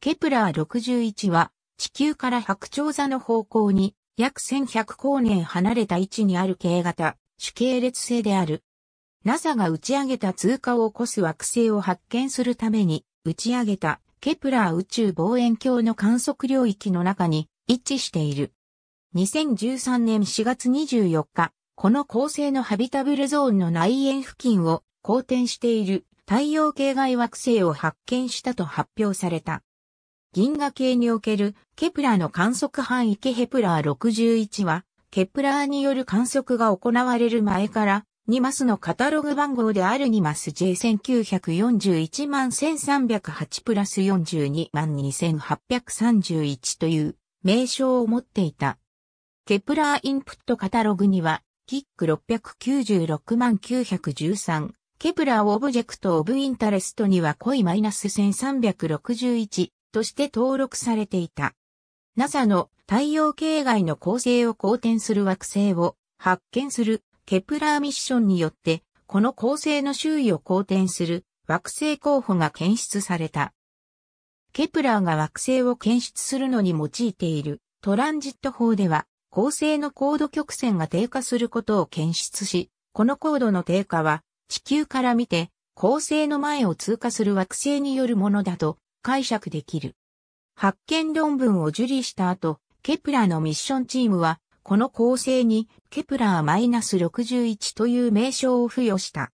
ケプラー61は地球から白鳥座の方向に約1100光年離れた位置にある系型主系列星である。NASA が打ち上げた通過を起こす惑星を発見するために打ち上げたケプラー宇宙望遠鏡の観測領域の中に位置している。2013年4月24日、この恒星のハビタブルゾーンの内縁付近を公転している太陽系外惑星を発見したと発表された。銀河系におけるケプラーの観測範囲ケヘプラー61は、ケプラーによる観測が行われる前から、2マスのカタログ番号である2マス J1941 万1308プラス42万2831という名称を持っていた。ケプラーインプットカタログには、キック696万913、ケプラーオブジェクトオブインタレストにはコイ -1361、として登録されていた。NASA の太陽系外の恒星を公転する惑星を発見するケプラーミッションによって、この恒星の周囲を公転する惑星候補が検出された。ケプラーが惑星を検出するのに用いているトランジット法では、恒星の高度曲線が低下することを検出し、この高度の低下は地球から見て恒星の前を通過する惑星によるものだと解釈できる。発見論文を受理した後、ケプラーのミッションチームは、この構成にケプラーマイナス -61 という名称を付与した。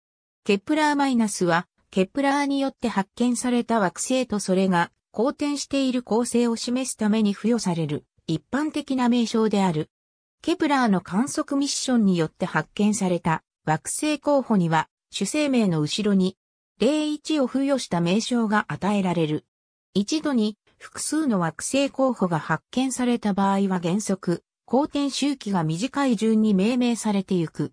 ケプラーマイナスは、ケプラーによって発見された惑星とそれが好転している構成を示すために付与される一般的な名称である。ケプラーの観測ミッションによって発見された惑星候補には主生命の後ろに01を付与した名称が与えられる。一度に複数の惑星候補が発見された場合は原則、公転周期が短い順に命名されていく。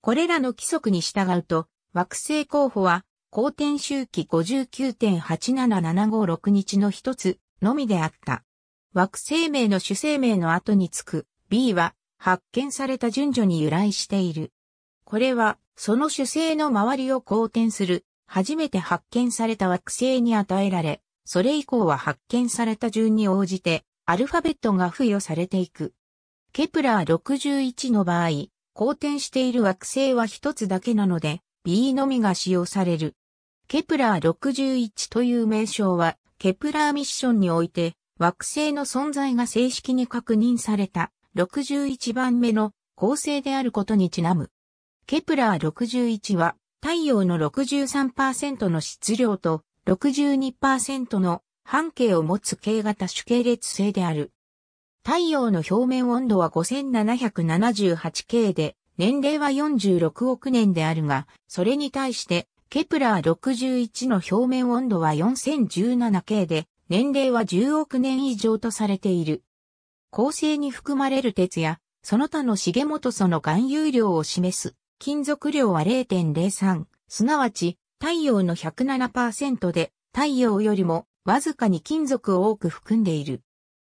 これらの規則に従うと、惑星候補は、公転周期59.8775 6日の一つのみであった。惑星名の主生命の後につく B は発見された順序に由来している。これはその主星の周りを公転する初めて発見された惑星に与えられ、それ以降は発見された順に応じて、アルファベットが付与されていく。ケプラー61の場合、公転している惑星は一つだけなので、B のみが使用される。ケプラー61という名称は、ケプラーミッションにおいて、惑星の存在が正式に確認された61番目の恒星であることにちなむ。ケプラー61は、太陽の63%の質量と62%の半径を持つ径型主系列性である。太陽の表面温度は 5778K で、年齢は46億年であるが、それに対して、ケプラー61の表面温度は 4017K で、年齢は10億年以上とされている。構成に含まれる鉄や、その他の重元素の含有量を示す、金属量は0.03、すなわち太陽の107%で、太陽よりもわずかに金属を多く含んでいる。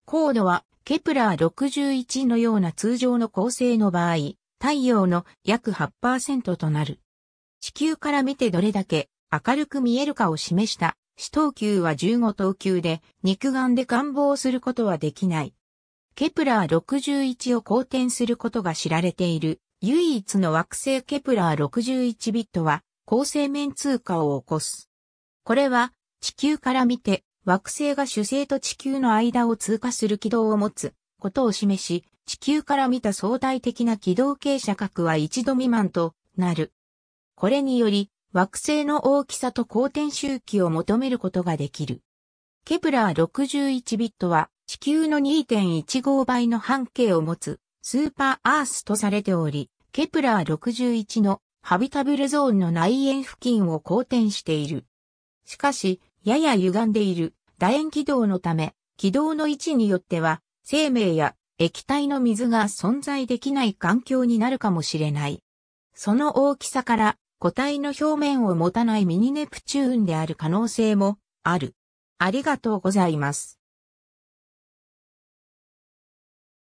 高度は、ケプラー61のような通常の構成の場合、太陽の約8%となる。地球から見てどれだけ明るく見えるかを示した四等級は15等級で肉眼で観望することはできない。ケプラー61を公転することが知られている唯一の惑星ケプラー61ビットは構成面通過を起こす。これは地球から見て惑星が主星と地球の間を通過する軌道を持つことを示し、地球から見た相対的な軌道傾斜角は一度未満となる。これにより惑星の大きさと公転周期を求めることができる。ケプラー61ビットは地球の2.15倍の半径を持つスーパーアースとされており、ケプラー61のハビタブルゾーンの内縁付近を公転している。しかし、やや歪んでいる楕円軌道のため、軌道の位置によっては、生命や液体の水が存在できない環境になるかもしれない。その大きさから個体の表面を持たないミニネプチューンである可能性もある。ありがとうございます。